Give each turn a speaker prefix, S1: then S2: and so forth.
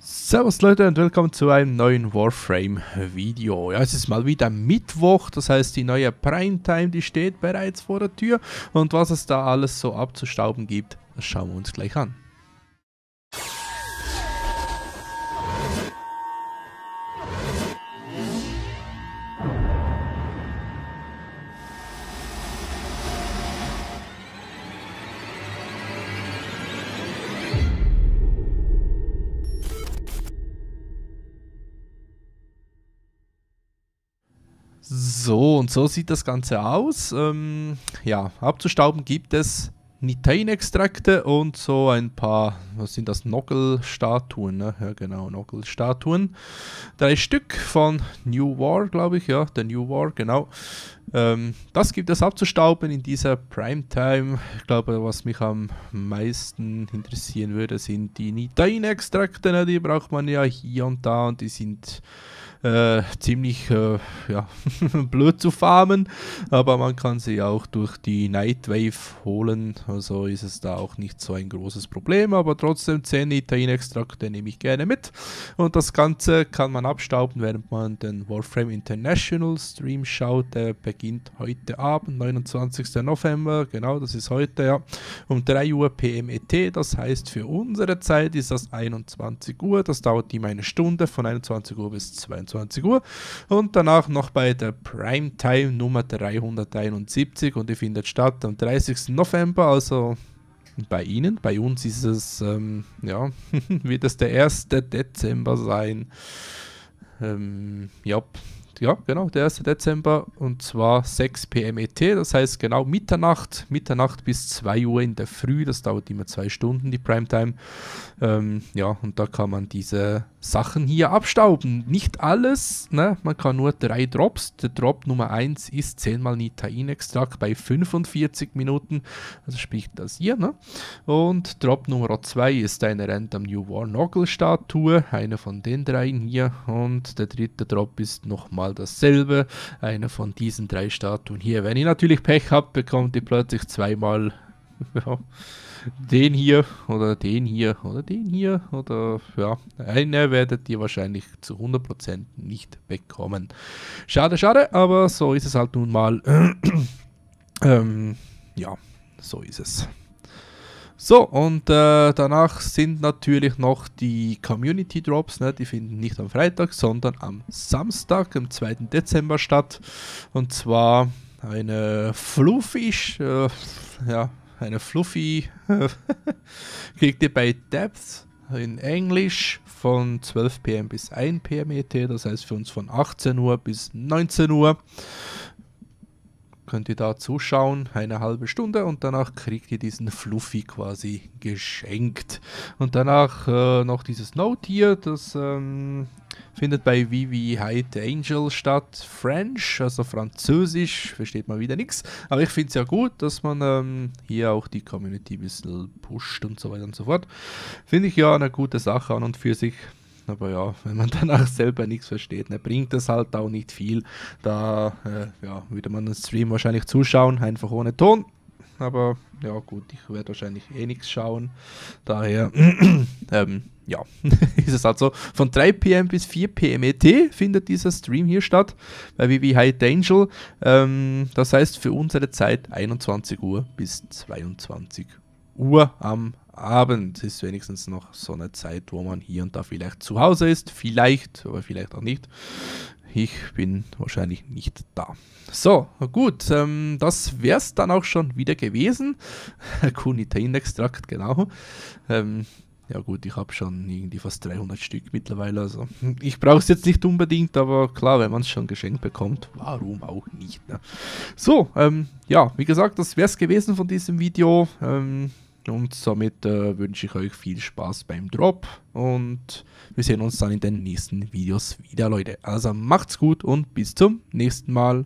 S1: Servus Leute und willkommen zu einem neuen Warframe Video. Ja, es ist mal wieder Mittwoch, das heißt die neue Primetime, die steht bereits vor der Tür und was es da alles so abzustauben gibt, das schauen wir uns gleich an. So, und so sieht das Ganze aus. Ähm, ja, abzustauben gibt es Nitain-Extrakte und so ein paar, was sind das, Noggle-Statuen, ne? Ja, genau, Noggle-Statuen. Drei Stück von New War, glaube ich, ja, der New War, genau. Ähm, das gibt es abzustauben in dieser Primetime. Ich glaube, was mich am meisten interessieren würde, sind die Nitain-Extrakte, ne? die braucht man ja hier und da und die sind äh, ziemlich äh, ja, blöd zu farmen, aber man kann sie auch durch die Nightwave holen, also ist es da auch nicht so ein großes Problem, aber trotzdem 10 Itain-Extrakte nehme ich gerne mit und das Ganze kann man abstauben, während man den Warframe International Stream schaut, der beginnt heute Abend, 29. November, genau, das ist heute, ja, um 3 Uhr PMET, das heißt für unsere Zeit ist das 21 Uhr, das dauert ihm eine Stunde, von 21 Uhr bis 22 21 Uhr. Und danach noch bei der Primetime Nummer 371 und die findet statt am 30. November, also bei Ihnen. Bei uns ist es, ähm, ja, wird es der 1. Dezember sein. Ähm, ja, ja, genau, der 1. Dezember und zwar 6 pm ET, das heißt genau Mitternacht, Mitternacht bis 2 Uhr in der Früh, das dauert immer zwei Stunden, die Primetime. Ähm, ja, und da kann man diese Sachen hier abstauben. Nicht alles, ne? man kann nur drei Drops. Der Drop Nummer 1 ist 10 mal Nitain-Extrakt bei 45 Minuten, also spricht das hier. Ne? Und Drop Nummer 2 ist eine Random New War Noggle-Statue, eine von den dreien hier. Und der dritte Drop ist nochmal nochmal dasselbe. Eine von diesen drei Statuen hier. Wenn ihr natürlich Pech habt, bekommt ihr plötzlich zweimal ja, den hier oder den hier oder den hier oder ja, eine werdet ihr wahrscheinlich zu 100% nicht bekommen. Schade, schade, aber so ist es halt nun mal. Ähm, ja, so ist es. So, und äh, danach sind natürlich noch die Community Drops. Ne? Die finden nicht am Freitag, sondern am Samstag, am 2. Dezember statt. Und zwar eine Fluffy, äh, ja, eine Fluffy kriegt ihr bei Depth in Englisch von 12 pm bis 1 pm ET, das heißt für uns von 18 Uhr bis 19 Uhr könnt ihr da zuschauen, eine halbe Stunde und danach kriegt ihr diesen Fluffy quasi geschenkt. Und danach äh, noch dieses Note hier, das ähm, findet bei Vivi Hyde Angel statt. French, also Französisch, versteht man wieder nichts. Aber ich finde es ja gut, dass man ähm, hier auch die Community ein bisschen pusht und so weiter und so fort. Finde ich ja eine gute Sache an und für sich aber ja, wenn man danach selber nichts versteht, dann ne, bringt das halt auch nicht viel. Da äh, ja, würde man den Stream wahrscheinlich zuschauen, einfach ohne Ton. Aber ja, gut, ich werde wahrscheinlich eh nichts schauen. Daher, ähm, ja, ist es halt so. Von 3 pm bis 4 pm ET findet dieser Stream hier statt, bei Vivi High Angel. Ähm, das heißt für unsere Zeit 21 Uhr bis 22 Uhr. Uhr am Abend ist wenigstens noch so eine Zeit, wo man hier und da vielleicht zu Hause ist. Vielleicht, aber vielleicht auch nicht. Ich bin wahrscheinlich nicht da. So, gut, ähm, das wäre es dann auch schon wieder gewesen. Kunitain-Extrakt, genau. Ähm, ja gut, ich habe schon irgendwie fast 300 Stück mittlerweile. Also ich brauche es jetzt nicht unbedingt, aber klar, wenn man es schon geschenkt bekommt, warum auch nicht. Ne? So, ähm, ja, wie gesagt, das wäre es gewesen von diesem Video. Ähm, und somit äh, wünsche ich euch viel Spaß beim Drop und wir sehen uns dann in den nächsten Videos wieder, Leute. Also macht's gut und bis zum nächsten Mal.